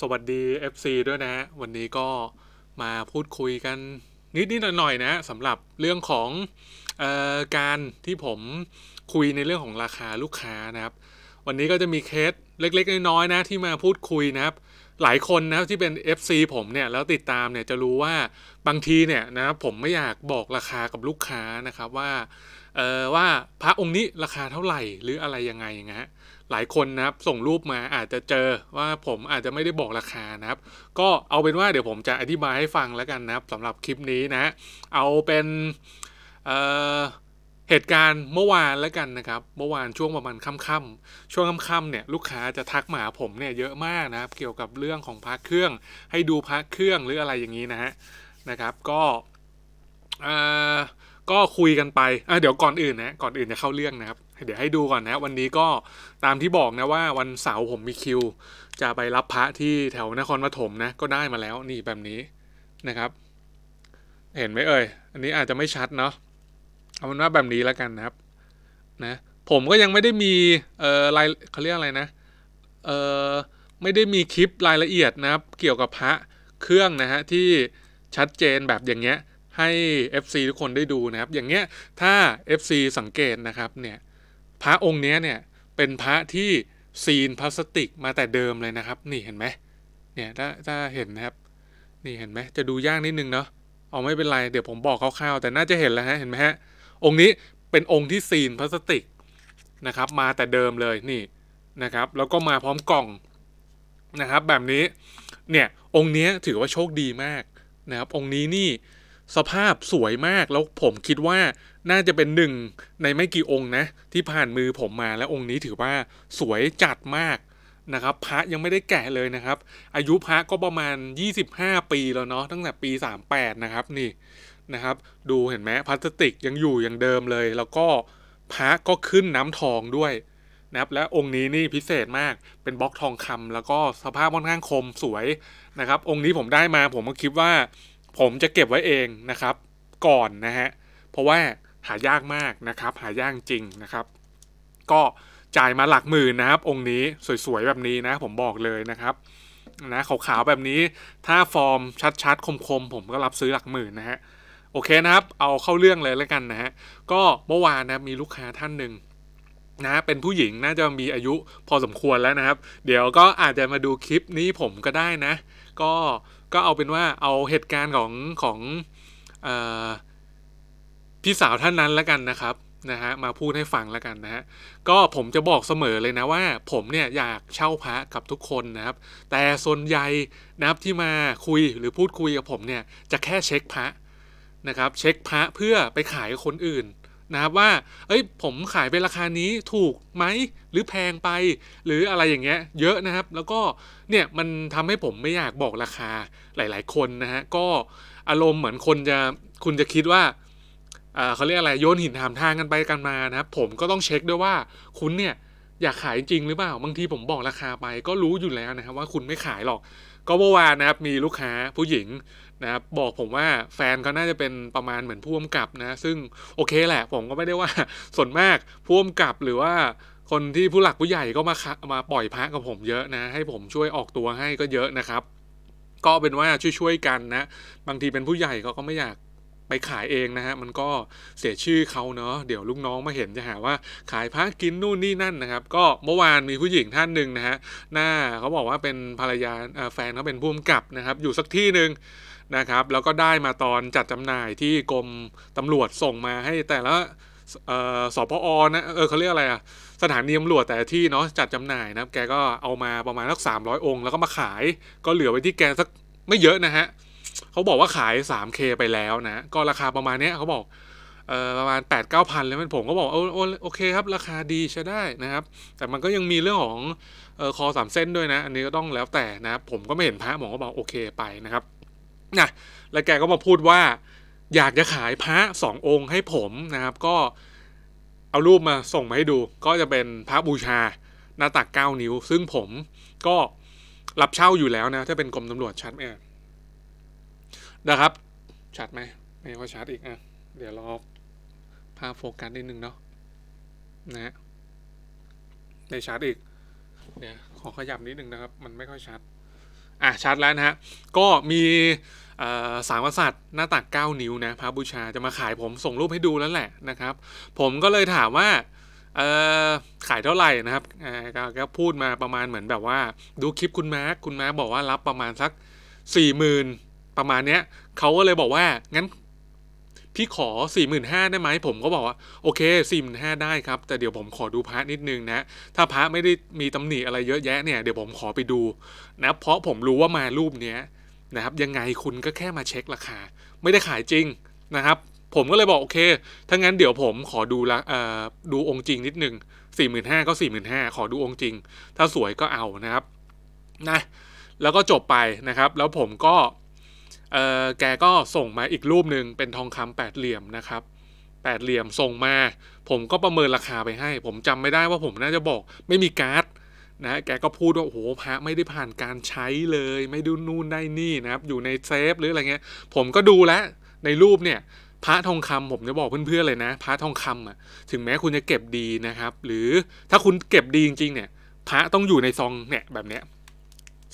สวัสดี FC ด้วยนะฮะวันนี้ก็มาพูดคุยกัน นิดนิดหน่อย ๆ นะสำหรับเรื่องของออการที่ผมคุยในเรื่องของราคาลูกค้านะครับ วันนี้ก็จะมีเคสเล็ก ๆ น้อย ๆ นะ ที่มาพูดคุยนะครับหลายคนนะที่เป็น FC ผมเนี่ยแล้วติดตามเนี่ยจะรู้ว่าบางทีเนี่ยนะครับผมไม่อยากบอกราคากับลูกค้านะครับว่าเออว่าพระองค์นี้ราคาเท่าไหร่หรืออะไรยังไงนะฮะหลายคนนะครับส่งรูปมาอาจจะเจอว่าผมอาจจะไม่ได้บอกราคานะครับก็เอาเป็นว่า เดี๋ยวผมจะอธิบายให้ฟังแล้วกันนะครับสำหรับคลิปนี้นะ เอาเป็นเออเหตุการณ์เมื่อวานแล้วกันนะครับ เมื่อวานช่วงประมาณค่ำๆช่วงค่ำๆเนี่ยลูกค้าจะทักมาผมเนี่ยเยอะมากนะครับเกี่ยวกับเรื่องของพระเครื่อง ให้ดูพระเครื่องหรืออะไรอย่างนี้นะฮะนะครับ ก็ก็คุยกันไปเดี๋ยวก่อนอื่นนะก่อนอื่นจะเข้าเรื่องนะครับ เดี๋ยวให้ดูก่อนนะวันนี้ก็ตามที่บอกนะว่าวันเสาร์ผมมีคิว จะไปรับพระที่แถวนครปฐมนะก็ได้มาแล้วนี่แบบนี้นะครับ เห็นไหมเอ่ยอันนี้อาจจะไม่ชัดเนาะเอาเป็นว่าแบบนี้แล้วกันนะครับนะผมก็ยังไม่ได้มีเอ่อรายเขาเรียกอะไรนะเอ่อไม่ได้มีคลิปรายละเอียดนะครับ เกี่ยวกับพระเครื่องนะฮะที่ชัดเจนแบบอย่างเงี้ย ให้ FC ทุกคนได้ดูนะครับ อย่างเงี้ยถ้า FC สังเกตนะครับเนี่ยพระองค์เนี้ยเนี่ย เป็นพระที่ซีนพลาสติกมาแต่เดิมเลยนะครับ นี่เห็นไหมเนี่ยถ้าถ้าเห็นนะครับนี่เห็นไหมจะดูยากนิดนึงเนาะเอาไม่เป็นไรเดี๋ยวผมบอกคร่าวๆ แต่น่าจะเห็นแล้วฮะเห็นไหมฮะองค์นี้เป็นองค์ที่ ซีนพลาสติกนะครับ มาแต่เดิมเลยนี่นะครับ แล้วก็มาพร้อมกล่องนะครับ แบบนี้เนี่ยองค์นี้ถือว่าโชคดีมากนะครับ องค์นี้นี่สภาพสวยมากแล้วผมคิดว่าน่าจะเป็นหนึ่งในไม่กี่องค์นะ ที่ผ่านมือผมมาและองค์นี้ถือว่าสวยจัดมากนะครับ พระยังไม่ได้แก่เลยนะครับ อายุพระก็ประมาณ 25 ปีแล้วเนาะตั้งแต่ปี38นะครับ นี่นะครับดูเห็นไหมพลาสติกยังอยู่อย่างเดิมเลย แล้วก็พระก็ขึ้นน้ำทองด้วยนะครับและองค์นี้นี่พิเศษมาก เป็นบล็อกทองคำ แล้วก็สภาพค่อนข้างคมสวยนะครับองค์นี้ผมได้มา ผมก็คิดว่า ผมจะเก็บไว้เองนะครับ ก่อนนะฮะเพราะว่าหายากมากนะครับ หายากจริงนะครับ ก็จ่ายมาหลักหมื่นนะครับ องค์นี้สวย ๆ แบบนี้นะ ผมบอกเลยนะครับนะขาวๆ แบบนี้ ถ้าฟอร์มชัดๆ คมๆ ผมก็รับซื้อหลักหมื่นนะฮะโอเค นะครับ เอาเข้าเรื่องเลยแล้วกันนะฮะ ก็เมื่อวานนะมีลูกค้าท่านหนึ่งนะเป็นผู้หญิง น่าจะมีอายุพอสมควรแล้วนะครับ เดี๋ยวก็อาจจะมาดูคลิปนี้ผมก็ได้นะ ก็ ก็เอาเป็นว่าเอาเหตุการณ์ของของอพี่สาวท่านนั้นแล้วกันนะครับ นะฮะ มาพูดให้ฟังแล้วกันนะฮะ ก็ผมจะบอกเสมอเลยนะว่า ผมเนี่ยอยากเช่าพระกับทุกคนนะครับ แต่ส่วนใหญ่นะครับที่มาคุยหรือพูดคุย กับผมเนี่ยจะแค่เช็คพระนะครับเช็คพระเพื่อไปขายคนอื่นนะครับว่าเอ้ยผมขายไปราคานี้ถูกไหมหรือแพงไป หรืออะไรอย่างเงี้ยเยอะนะครับ แล้วก็เนี่ยมันทำให้ผมไม่อยากบอกราคาหลาย ๆ คนนะฮะก็อารมณ์เหมือนคนจะคุณจะคิดว่า เขาเรียกอะไรโยนหินถามทางกันไปกันมานะครับผมก็ต้องเช็คด้วยว่าคุณเนี่ยอยากขายจริงหรือเปล่า บางที ผมบอกราคาไปก็รู้อยู่แล้วนะครับว่าคุณไม่ขายหรอกก็เมื่อวานนะครับมีลูกค้าผู้หญิงนะครับบอกผมว่าแฟนเขาน่าจะเป็นประมาณเหมือนผู้กำกับนะ ซึ่งโอเคแหละผมก็ไม่ได้ว่าส่วนมากผู้กำกับหรือว่าคนที่ผู้หลักผู้ใหญ่ก็มามาปล่อยพระกับผมเยอะนะให้ผมช่วยออกตัวให้ก็เยอะนะครับ ก็เป็นว่าช่วยๆกันนะ บางทีเป็นผู้ใหญ่เขาก็ไม่อยากไปขายเองนะฮะมันก็เสียชื่อเขาเนาะเดี๋ยวลูกน้องมาเห็นจะหาว่าขายพระกินนู่นนี่นั่นนะครับ ก็เมื่อวานมีผู้หญิงท่านหนึ่งนะฮะหน้าเขาบอกว่าเป็นภรรยาแฟนเขาเป็นผู้กำกับนะครับ อยู่สักที่หนึ่งนะครับ แล้วก็ได้มาตอนจัดจำหน่ายที่กรมตำรวจส่งมาให้แต่ละสอพออนะเออเขาเรียกอะไรอะสถานีตำรวจแต่ที่เนาะจัดจำหน่ายนะแกก็เอามาประมาณสักสามร้อยองค์แล้วก็มาขายก็เหลือไว้ที่แกสักไม่เยอะนะฮะเขาบอกว่าขาย 3K ไปแล้วนะ ก็ราคาประมาณเนี้ยเขาบอกออประมาณ8 9 0 0นเลยมันผมก็บอกโอโอโอเคครับราคาดีใช้ได้นะครับ แต่มันก็ยังมีเรื่องของออคอสามเส้นด้วยนะ อันนี้ก็ต้องแล้วแต่นะ ผมก็ไม่เห็นพระหมอก็บอกโอเคไปนะครับนะแล้วแกก็มาพูดว่า อยากจะขายพระสององค์ให้ผมนะครับ ก็เอารูปมาส่งมาให้ดู ก็จะเป็นพระบูชาหน้าตัก9นิ้ว ซึ่งผมก็รับเช่าอยู่แล้วนะถ้าเป็นกรมตำรวจชัดไหอนะครับชัดไหมไม่ค่อยชัดอีกอ่ะเดี๋ยวรอภาพโฟกัสนิดนึงเนาะนะฮได้ชัดอีกเนี่ยขอขยับนิดนึงนะครับมันไม่ค่อยชัดอ่ะชัด แล้ว นะฮะก็มีสามกษัตริย์หน้าตัก 9 นิ้วนะพระบูชาจะมาขายผมส่งรูปให้ดูแล้วแหละนะครับผมก็เลยถามว่าขายเท่าไหร่นะครับก็พูดมาประมาณเหมือนแบบว่าดูคลิปคุณมาคคุณมาบอกว่ารับประมาณสัก4ม0 0นประมาณ เนี้ยเขาก็เลยบอกว่า งั้นพี่ขอ4 5 0 0 0 ได้ไหม ผมก็บอกว่า โอเค4 5 0 0 0 ได้ครับ แต่เดี๋ยวผมขอดูพระนิดนึงนะ ถ้าพระไม่ได้มีตำหนิอะไรเยอะแยะเนี่ย เดี๋ยวผมขอไปดูนะ เพราะผมรู้ว่ามารูปเนี้ยนะครับ ยังไงคุณก็แค่มาเช็คราคา ไม่ได้ขายจริงนะครับ ผมก็เลยบอกโอเค ถ้างั้นเดี๋ยวผมขอดูละดูองค์จริง นิดนึง45,000ก็45,000ขอดูองค์จริง ถ้าสวยก็เอานะครับ นะ แล้วก็จบไปนะครับ แล้วผมก็แกก็ส่งมาอีกรูปหนึ่งเป็นทองคำแปดเหลี่ยมนะครับแปดเหลี่ยมส่งมา ผมก็ประเมินราคาไปให้ ผมจำไม่ได้ว่าผมน่าจะบอก ไม่มีการ์ด นะ แกก็พูดว่าโอ้โห พระไม่ได้ผ่านการใช้เลย ไม่ดูนู่นได้นี่นะครับ อยู่ในเซฟหรืออะไรเงี้ยผมก็ดูแล้วในรูปเนี่ย พระทองคำผมจะบอกเพื่อนๆเลยนะ พระทองคำอ่ะ ถึงแม้คุณจะเก็บดีนะครับ หรือถ้าคุณเก็บดีจริงๆเนี่ย พระต้องอยู่ในซองเนี่ยแบบเนี้ย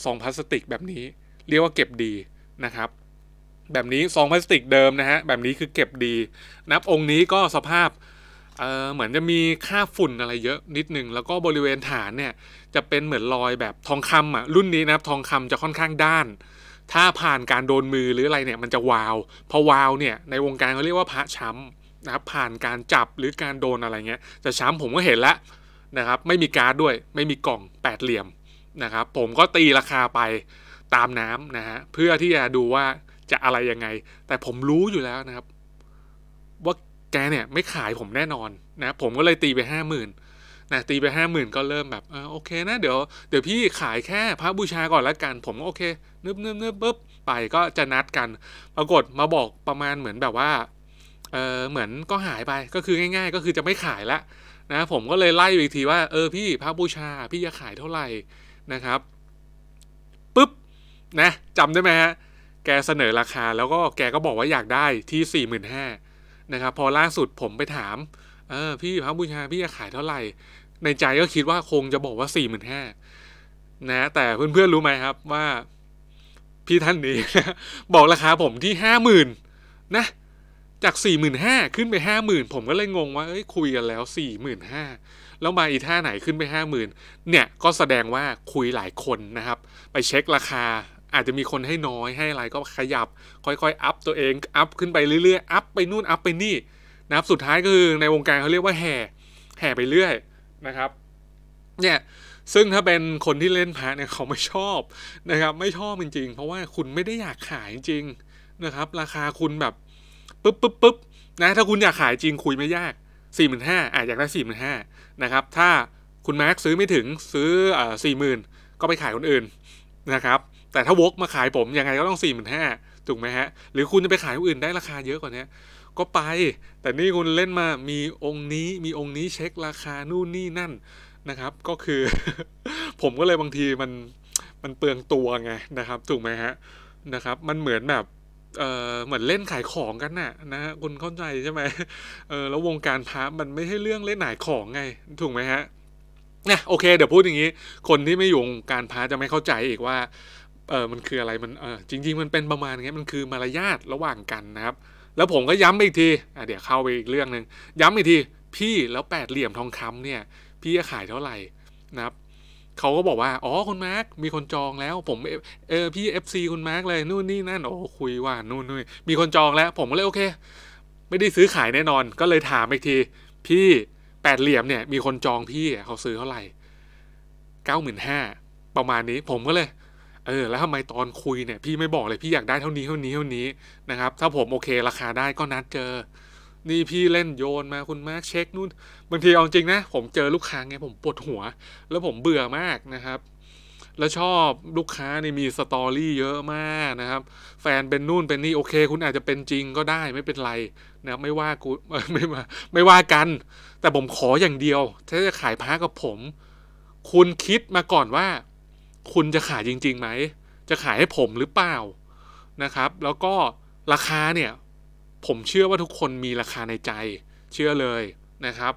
ซองพลาสติกแบบนี้เรียกว่าเก็บดีนะครับแบบนี้ซองพลาสติกเดิมนะฮะแบบนี้คือเก็บดี นับองค์นี้ก็สภาพเเหมือนจะมีค่าฝุ่นอะไรเยอะนิดนึงแล้วก็บริเวณฐานเนี่ยจะเป็นเหมือนรอยแบบทองคำอะ่ะรุ่นนี้นะครับทองคำจะค่อนข้างด้าน ถ้าผ่านการโดนมือหรืออะไรเนี่ยมันจะวาว พอวาวเนี่ยในวงการเขาเรียกว่าพระช้ำนะครับผ่านการจับหรือการโดนอะไรเงี้ยจะช้ำผมก็เห็นแล้วนะครับ ไม่มีการ์ดด้วย ไม่มีกล่องแปดเหลี่ยมนะครับ ผมก็ตีราคาไปตามน้ำนะฮะเพื่อที่จะดูว่าจะอะไรยังไง แต่ผมรู้อยู่แล้วนะครับ ว่าแกเนี่ยไม่ขายผมแน่นอนนะ ผมก็เลยตีไปห้าหมื่นนะตีไปห้าหมื่นก็เริ่มแบบอโอเคนะ เดี๋ยว เดี๋ยวพี่ขายแค่พระบูชาก่อนละกัน ผมโอเคนึบนึบนึบปึ๊บไปก็จะนัดกัน ปรากฏมาบอกประมาณเหมือนแบบว่าเออเหมือนก็หายไป ก็คือง่าย ๆ ก็คือจะไม่ขายละนะ ผมก็เลยไล่อีกทีว่าเออพี่พระบูชาพี่จะขายเท่าไหร่นะครับปึ๊บนะจำได้ไหมฮะแกเสนอราคาแล้วก็แกก็บอกว่าอยากได้ที่4 5 0 0 0นะครับ พอล่าสุดผมไปถาม เออ พี่พระบูชาพี่จะขายเท่าไหร่ ในใจก็คิดว่าคงจะบอกว่า4 5 0 0 0นะ แต่เพื่อนๆรู้ไหมครับว่า พี่ท่านนี้บอกราคาผมที่50,000นะ จาก45,000ขึ้นไป50,000ผมก็เลยงงว่าเอ้ยคุยกันแล้ว45,000แล้วมาอีท่าไหนขึ้นไป 50,000เนี่ยก็แสดงว่าคุยหลายคนนะครับ ไปเช็คราคาอาจจะมีคนให้น้อยให้อะไรก็ขยับ ค่อยๆ อัพตัวเองอัพขึ้นไปเรื่อยๆ อัพไปนู่นอัพไปนี่นะครับ สุดท้ายก็คือในวงการเขาเรียกว่าแห่ แห่ไปเรื่อยนะครับเนี่ยซึ่งถ้าเป็นคนที่เล่นพระเนี่ยเขาไม่ชอบนะครับ ไม่ชอบจริงๆ เพราะว่าคุณไม่ได้อยากขายจริงนะครับ ราคาคุณแบบปึ๊บปึ๊บปึ๊บนะถ้าคุณอยากขายจริงคุยไม่ยากสี่หมื่นห้าอาจอยากได้สี่หมื่นห้านะครับ ถ้าคุณแม็ก์ซื้อไม่ถึงซื้อสี่หมื่นก็ไปขายคนอื่นนะครับแต่ถ้าวกมาขายผมยังไงก็ต้องสี่หมื่นห้าถูกไหมฮะ หรือคุณจะไปขายคนอื่นได้ราคาเยอะกว่านี้ก็ไป แต่นี่คุณเล่นมา มีองค์นี้ มีองค์นี้เช็คราคานู่นนี่นั่นนะครับ ก็คือ ผมก็เลยบางทีมันมันเปลืองตัวไงนะครับ ถูกไหมฮะนะครับ มันเหมือนแบบ เออเหมือนเล่นขายของกันน่ะนะฮะคุณเข้าใจใช่ไหมเออแล้ววงการพาร์มันไม่ใช่เรื่องเล่นหนายของไง ถูกไหมฮะเนี่ยโอเค เดี๋ยวพูดอย่างนี้ คนที่ไม่อยู่วงการพาร์จะไม่เข้าใจอีกว่าเออมัน คืออะไร มันเออจริง ๆ มันเป็นประมาณงี้มันคือมารยาทระหว่างกันนะครับ แล้วผมก็ย้ำอีก ทีอ่ะเดี๋ยวเข้าไปอีกเรื่องหนึ่งย้ำอีก ที พี่ แล้วแปดเหลี่ยมทองคำเนี่ย พี่จะขายเท่าไหร่นะครับ เขาก็บอกว่า อ๋อ คุณมาร์กมีคนจองแล้ว ผมเออ พี่ FC คุณมาร์กเลย นู่นนี่นั่น โอ้ คุยว่า นู่นนี่ มีคนจองแล้ว ผมก็เลยโอเค ไม่ได้ซื้อขายแน่นอน ก็เลยถามอีกที พี่แปดเหลี่ยมเนี่ย มีคนจองพี่เขาซื้อเท่าไหร่ เก้าหมื่นห้า ประมาณนี้ ผมก็เลยเออแล้วทำไมตอนคุยเนี่ยพี่ไม่บอกเลยพี่อยากได้เท่านี้เท่านี้เท่านี้นะครับ ถ้าผมโอเคราคาได้ก็นัดเจอ นี่พี่เล่นโยนมาคุณมาร์กเช็คนู่นบางทีเอาจริงนะ ผมเจอลูกค้าไงผมปวดหัว แล้วผมเบื่อมากนะครับแล้วชอบลูกค้านี่มีสตอรี่เยอะมากนะครับแฟนเป็นนู่นเป็นนี่โอเค คุณอาจจะเป็นจริงก็ได้ ไม่เป็นไรนะไม่ว่ากูไม่มาไม่ว่ากัน แต่ผมขออย่างเดียว ถ้าจะขายพักกับผม คุณคิดมาก่อนว่าคุณจะขายจริงๆไหม จะขายให้ผมหรือเปล่านะครับ แล้วก็ราคาเนี่ย ผมเชื่อว่าทุกคนมีราคาในใจเชื่อเลยนะครับ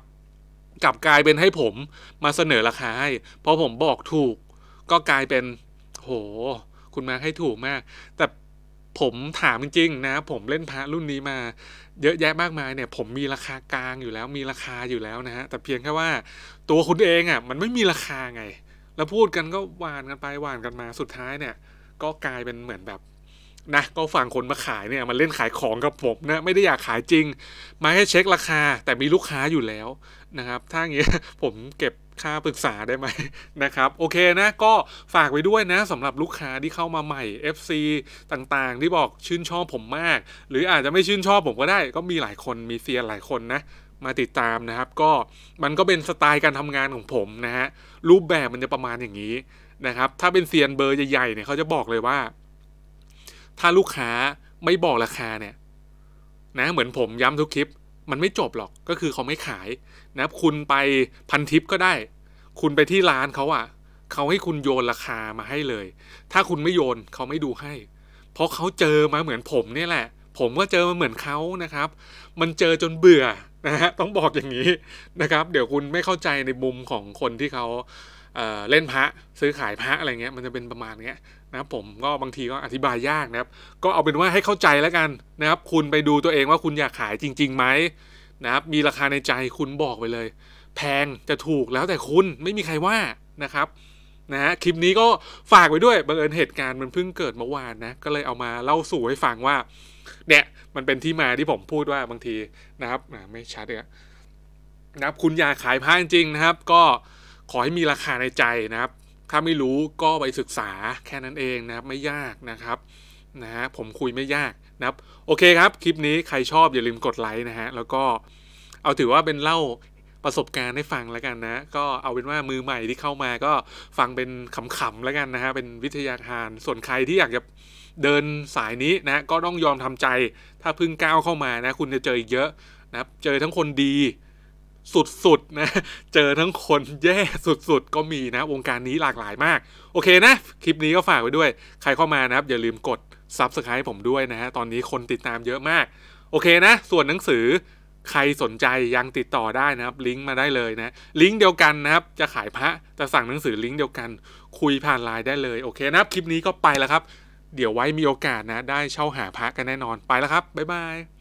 กลับกลายเป็นให้ผมมาเสนอราคาให้ พอผมบอกถูก ก็กลายเป็น โห คุณมาให้ถูกมาก แต่ผมถามจริงๆ นะผมเล่นพระรุ่นนี้มา เยอะแยะมากมายเนี่ย ผมมีราคากลางอยู่แล้วมีราคาอยู่แล้วนะฮะแต่เพียงแค่ว่าตัวคุณเองอะ่ะ มันไม่มีราคาไงแล้วพูดกันก็หวานกันไปหวานกันมา สุดท้ายเนี่ย ก็กลายเป็นเหมือนแบบนะก็ฝั่งคนมาขายเนี่ยมันเล่นขายของกับผมนะไม่ได้อยากขายจริง มาให้เช็คราคาแต่มีลูกค้าอยู่แล้วนะครับถ้าอย่างนี้ ผมเก็บค่าปรึกษาได้ไหมนะครับ โอเคนะก็ฝากไว้ด้วยนะสำหรับลูกค้าที่เข้ามาใหม่ FC ต่างๆ ที่บอกชื่นชอบผมมาก หรืออาจจะไม่ชื่นชอบผมก็ได้ ก็มีหลายคนมีเซียนหลายคนนะมาติดตามนะครับก็มันก็เป็นสไตล์การทำงาน ของผมนะฮะรูปแบบมันจะประมาณอย่างนี้นะครับ ถ้าเป็นเซียนเบอร์ใหญ่ ๆ เนี่ยเขาจะบอกเลยว่า ถ้าลูกค้าไม่บอกราคา เนี่ยนะเหมือนผมย้ำทุกคลิป มันไม่ จบหรอกก็คือเขาไม่ขายนะคุณไปพันทิปก็ได้ คุณไปที่ร้านเขาอะ่ะเขาให้คุณโยนราคามาให้เลย ถ้าคุณไม่โยนเขาไม่ดูให้ เพราะเขาเจอมาเหมือนผมเนี่ยแหละผมก็เจอมาเหมือนเขานะครับ มันเจอจนเบื่อนะฮะ ต้องบอกอย่างนี้นะครับ เดี๋ยวคุณไม่เข้าใจในมุมของคนที่เขาเเล่นพระซื้อขายพระอะไรเงี้ย มันจะเป็นประมาณเนี้ยนะผมก็บางทีก็อธิบายยากนะครับ ก็เอาเป็นว่าให้เข้าใจแล้วกันนะครับ คุณไปดูตัวเองว่าคุณอยากขายจริงๆไหมนะครับ มีราคาในใจคุณบอกไปเลย แพงจะถูกแล้วแต่คุณไม่มีใครว่านะครับนะฮะคลิปนี้ก็ฝากไว้ด้วยบังเอิญเหตุการณ์มันเพิ่งเกิดเมื่อวานนะ ก็เลยเอามาเล่าสู่ให้ฟังว่าเนี่ยมันเป็นที่มาที่ผมพูดว่าบางทีนะครับไม่ชัดเนยนะครับคุณอยากขายผ้าจริงนะครับ ก็ขอให้มีราคาในใจนะครับ ถ้าไม่รู้ก็ไปศึกษาแค่นั้นเองนะครับ ไม่ยากนะครับนะฮะผมคุยไม่ยากนะครับโอเคครับ คลิปนี้ใครชอบอย่าลืมกดไลค์นะฮะแล้วก็เอาถือว่าเป็นเล่าประสบการณ์ให้ฟังแล้วกันนะ ก็เอาเป็นว่ามือใหม่ที่เข้ามาก็ฟังเป็นขำๆแล้วกันนะฮะเป็นวิทยาทาน ส่วนใครที่อยากจะเดินสายนี้นะ ก็ต้องยอมทำใจ ถ้าพึ่งก้าวเข้ามานะ คุณจะเจออีกเยอะนะเจอทั้งคนดีสุดๆนะ เจอทั้งคนแย่สุด ๆ ก็มีนะ วงการนี้หลากหลายมากโอเคนะ คลิปนี้ก็ฝากไว้ด้วย ใครเข้ามานะครับ อย่าลืมกด Subscribe ผมด้วยนะฮะตอนนี้คนติดตามเยอะมาก โอเคนะส่วนหนังสือใครสนใจยังติดต่อได้นะครับ ลิงก์มาได้เลยนะ ลิงก์เดียวกันนะครับจะขายพระจะสั่งหนังสือลิงก์เดียวกันคุยผ่านไลน์ได้เลยโอเคนะครับคลิปนี้ก็ไปแล้วครับ เดี๋ยวไว้มีโอกาสนะได้เช่าหาพระกันแน่นอนไปแล้วครับบ๊ายบาย